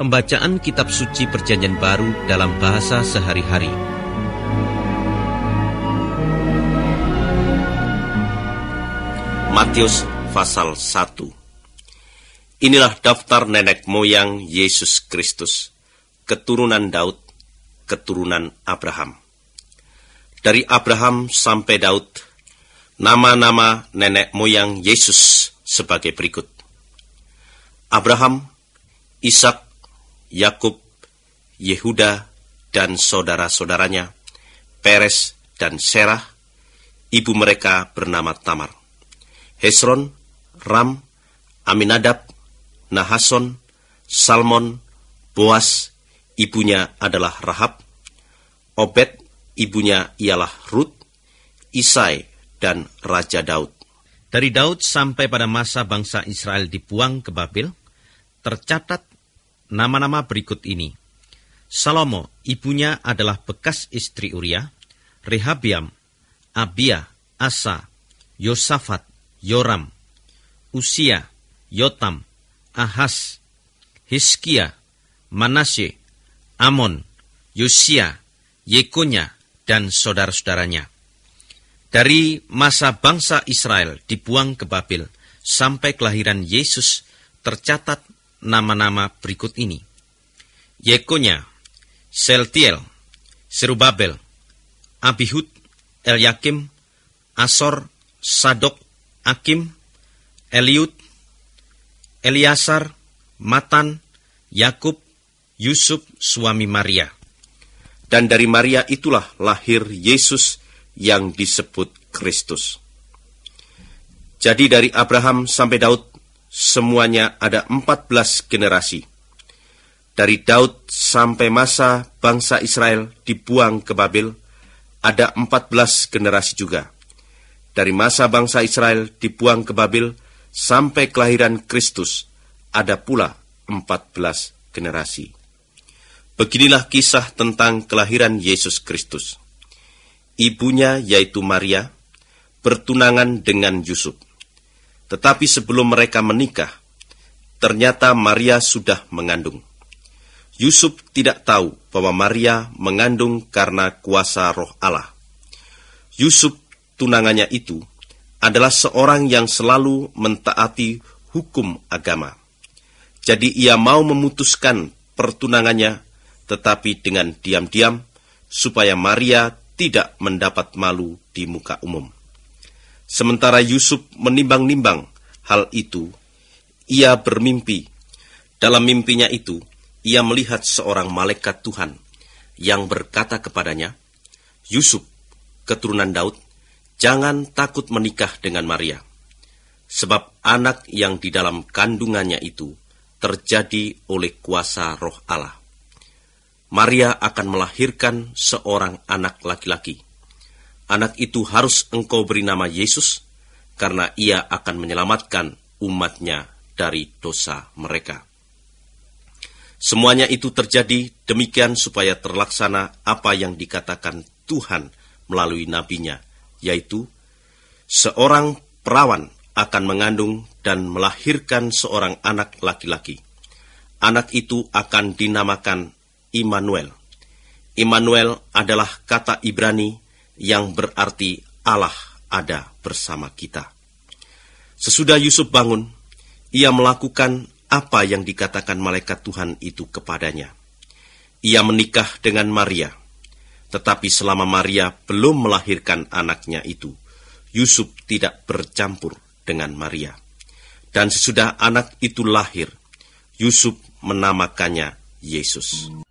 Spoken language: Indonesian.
Pembacaan Kitab Suci Perjanjian Baru dalam bahasa sehari-hari. Matius pasal 1 Inilah daftar nenek moyang Yesus Kristus, keturunan Daud, keturunan Abraham. Dari Abraham sampai Daud, nama-nama nenek moyang Yesus sebagai berikut. Abraham, Ishak, Yakub, Yehuda, dan saudara-saudaranya, Peres dan Serah, ibu mereka bernama Tamar. Hesron, Ram, Aminadab, Nahason, Salmon, Boas, ibunya adalah Rahab, Obed, ibunya ialah Rut, Isai, dan Raja Daud. Dari Daud sampai pada masa bangsa Israel dipuang ke Babel, tercatat nama-nama berikut ini. Salomo, ibunya adalah bekas istri Uria, Rehabiam, Abia, Asa, Yosafat, Yoram, Usia, Yotam, Ahas, Hiskia, Manasye, Amon, Yosia, Yekonya, dan saudara-saudaranya. Dari masa bangsa Israel dibuang ke Babel, sampai kelahiran Yesus tercatat nama-nama berikut ini. Yekonya, Seltiel, Serubabel, Abihud, Eliakim, Asor, Sadok, Akim, Eliud, Eliasar, Matan, Yakub, Yusuf suami Maria. Dan dari Maria itulah lahir Yesus yang disebut Kristus. Jadi dari Abraham sampai Daud semuanya ada empat belas generasi. Dari Daud sampai masa bangsa Israel dibuang ke Babel, ada empat belas generasi juga. Dari masa bangsa Israel dibuang ke Babel sampai kelahiran Kristus, ada pula empat belas generasi. Beginilah kisah tentang kelahiran Yesus Kristus. Ibunya yaitu Maria, bertunangan dengan Yusuf tetapi sebelum mereka menikah, ternyata Maria sudah mengandung. Yusuf tidak tahu bahwa Maria mengandung karena kuasa roh Allah. Yusuf, tunangannya itu, adalah seorang yang selalu mentaati hukum agama. Jadi ia mau memutuskan pertunangannya, tetapi dengan diam-diam, supaya Maria tidak mendapat malu di muka umum. Sementara Yusuf menimbang-nimbang hal itu, ia bermimpi. Dalam mimpinya itu, ia melihat seorang malaikat Tuhan yang berkata kepadanya, Yusuf, keturunan Daud, jangan takut menikah dengan Maria, sebab anak yang di dalam kandungannya itu terjadi oleh kuasa roh Allah. Maria akan melahirkan seorang anak laki-laki anak itu harus engkau beri nama Yesus, karena ia akan menyelamatkan umatnya dari dosa mereka. Semuanya itu terjadi demikian supaya terlaksana apa yang dikatakan Tuhan melalui nabinya, yaitu seorang perawan akan mengandung dan melahirkan seorang anak laki-laki. Anak itu akan dinamakan Immanuel. Immanuel adalah kata Ibrani yang berarti Allah ada bersama kita. Sesudah Yusuf bangun, ia melakukan apa yang dikatakan malaikat Tuhan itu kepadanya. Ia menikah dengan Maria, tetapi selama Maria belum melahirkan anaknya itu, Yusuf tidak bercampur dengan Maria. Dan sesudah anak itu lahir, Yusuf menamakannya Yesus.